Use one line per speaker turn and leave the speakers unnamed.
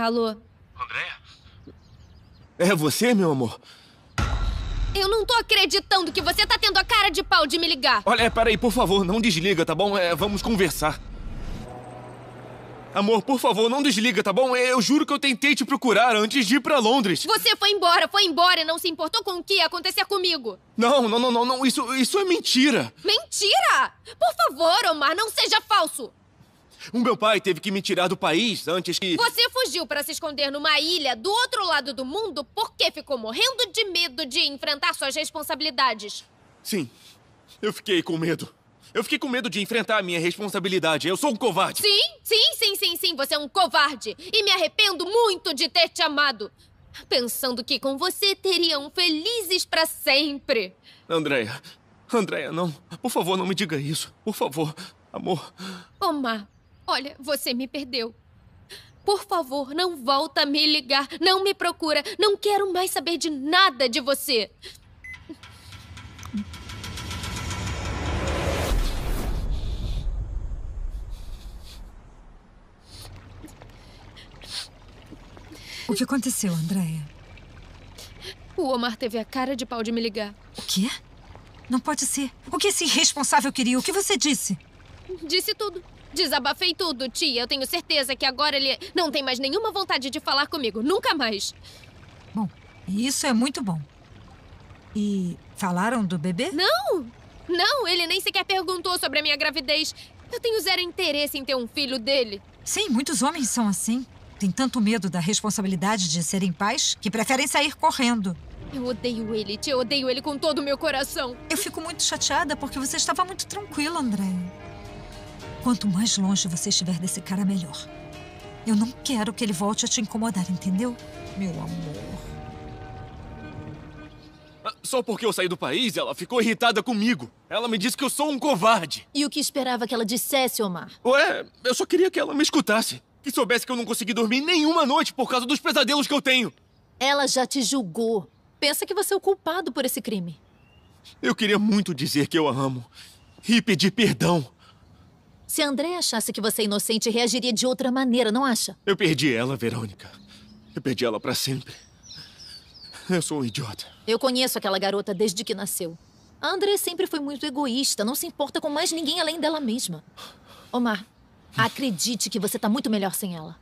Alô? Andréia?
É você, meu amor?
Eu não tô acreditando que você tá tendo a cara de pau de me ligar.
Olha, é, peraí, por favor, não desliga, tá bom? É, vamos conversar. Amor, por favor, não desliga, tá bom? É, eu juro que eu tentei te procurar antes de ir para Londres.
Você foi embora, foi embora e não se importou com o que ia acontecer comigo.
Não, não, não, não, não. Isso, isso é mentira.
Mentira? Por favor, Omar, não seja falso.
O meu pai teve que me tirar do país antes que.
Você fugiu para se esconder numa ilha do outro lado do mundo porque ficou morrendo de medo de enfrentar suas responsabilidades.
Sim, eu fiquei com medo. Eu fiquei com medo de enfrentar a minha responsabilidade. Eu sou um covarde.
Sim, sim, sim, sim, sim. Você é um covarde. E me arrependo muito de ter te amado. Pensando que com você teriam felizes para sempre.
Andréia, Andréia, não. Por favor, não me diga isso. Por favor, amor.
Omar, Olha, você me perdeu. Por favor, não volta a me ligar. Não me procura. Não quero mais saber de nada de você.
O que aconteceu, Andréia?
O Omar teve a cara de pau de me ligar.
O quê?
Não pode ser. O que esse irresponsável queria? O que você disse?
Disse tudo. Desabafei tudo, tia. Eu tenho certeza que agora ele não tem mais nenhuma vontade de falar comigo. Nunca mais. Bom, isso é muito bom. E falaram do bebê? Não! Não, ele nem sequer perguntou sobre a minha gravidez. Eu tenho zero interesse em ter um filho dele.
Sim, muitos homens são assim. têm tanto medo da responsabilidade de serem pais que preferem sair correndo.
Eu odeio ele, tia. Eu odeio ele com todo o meu coração. Eu fico muito chateada
porque você estava muito tranquila, André. Quanto mais longe você estiver desse cara, melhor. Eu não quero que ele volte a te incomodar, entendeu?
Meu amor. Ah, só porque eu saí do país, ela ficou irritada comigo. Ela me disse que eu sou um covarde.
E o que esperava que ela dissesse, Omar?
Ué, eu só queria que ela me escutasse. Que soubesse que eu não consegui dormir nenhuma noite por causa dos pesadelos que eu tenho. Ela já te
julgou. Pensa que você é o culpado por esse crime.
Eu queria muito dizer que eu a amo. E pedir perdão.
Se André achasse que você é inocente, reagiria de outra maneira, não acha?
Eu perdi ela, Verônica. Eu perdi ela para sempre. Eu sou um idiota.
Eu conheço aquela garota desde que nasceu. A André sempre foi muito egoísta, não se importa com mais ninguém além dela mesma. Omar, acredite que você tá muito melhor sem ela.